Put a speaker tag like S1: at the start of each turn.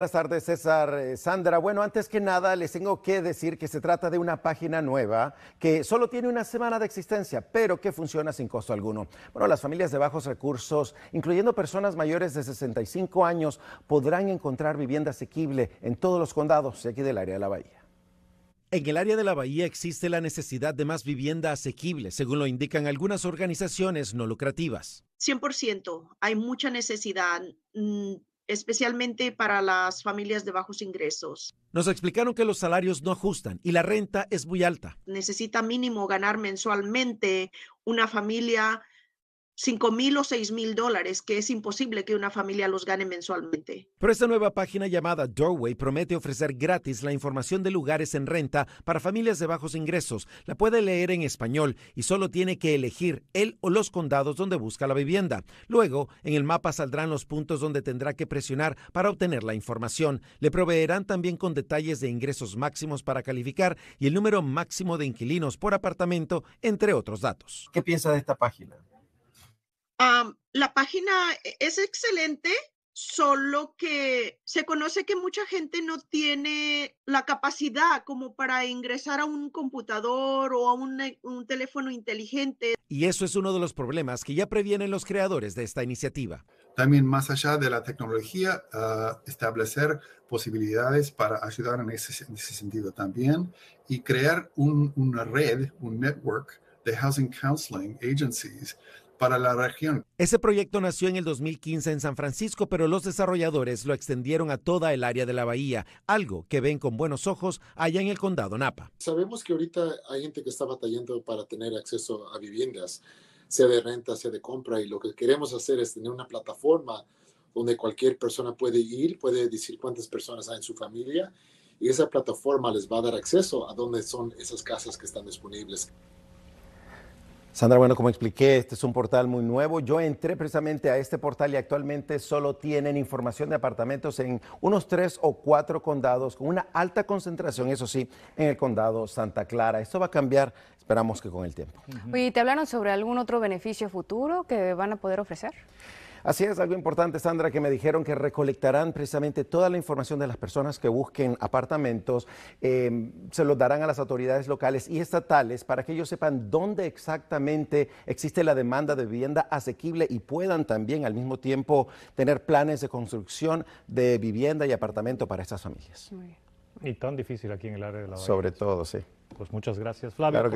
S1: Buenas tardes, César. Eh, Sandra, bueno, antes que nada les tengo que decir que se trata de una página nueva que solo tiene una semana de existencia, pero que funciona sin costo alguno. Bueno, las familias de bajos recursos, incluyendo personas mayores de 65 años, podrán encontrar vivienda asequible en todos los condados y aquí del área de la Bahía. En el área de la bahía existe la necesidad de más vivienda asequible, según lo indican algunas organizaciones no lucrativas.
S2: 100%, hay mucha necesidad. Mm, especialmente para las familias de bajos ingresos.
S1: Nos explicaron que los salarios no ajustan y la renta es muy alta.
S2: Necesita mínimo ganar mensualmente una familia 5 mil o seis mil dólares, que es imposible que una familia los gane mensualmente.
S1: Pero esta nueva página llamada Doorway promete ofrecer gratis la información de lugares en renta para familias de bajos ingresos. La puede leer en español y solo tiene que elegir él o los condados donde busca la vivienda. Luego, en el mapa saldrán los puntos donde tendrá que presionar para obtener la información. Le proveerán también con detalles de ingresos máximos para calificar y el número máximo de inquilinos por apartamento, entre otros datos. ¿Qué piensa de esta página?
S2: la página e, es excelente, solo que se conoce que mucha gente no tiene la capacidad como para ingresar a un computador o a eh, un, teléfono inteligente.
S1: Y eso es uno de los problemas que ya previenen los
S2: creadores de esta iniciativa. También más allá de la tecnología, ah, establecer posibilidades para ayudar en ese, sentido también y crear una red, un network de housing counseling agencies para la región.
S1: Ese proyecto nació en el 2015 en San Francisco, pero los desarrolladores lo extendieron a toda el área de la bahía, algo que ven con buenos ojos allá en el condado Napa. Sabemos que ahorita hay gente que está batallando para tener acceso a viviendas, sea de renta, sea de compra, y lo que queremos hacer es tener una plataforma donde cualquier persona puede ir, puede decir cuántas personas hay en su familia, y esa plataforma les va a dar acceso a dónde son esas casas que están disponibles. Sandra, bueno, como expliqué, este es un portal muy nuevo. Yo entré precisamente a este portal y actualmente solo tienen información de apartamentos en unos tres o cuatro condados, con una alta concentración, eso sí, en el condado Santa Clara. Esto va a cambiar, esperamos que con el tiempo.
S2: ¿Y te hablaron sobre algún otro beneficio futuro que van a poder ofrecer?
S1: Así es, algo importante, Sandra, que me dijeron que recolectarán precisamente toda la información de las personas que busquen apartamentos, em, se los darán a las autoridades locales y estatales para que ellos sepan dónde exactamente existe la demanda de vivienda asequible y puedan también al mismo tiempo tener planes de construcción de vivienda y apartamento para estas familias. Y tan difícil aquí en el área de la Bahía. Sobre todo, sí. Pues muchas gracias, Flavia.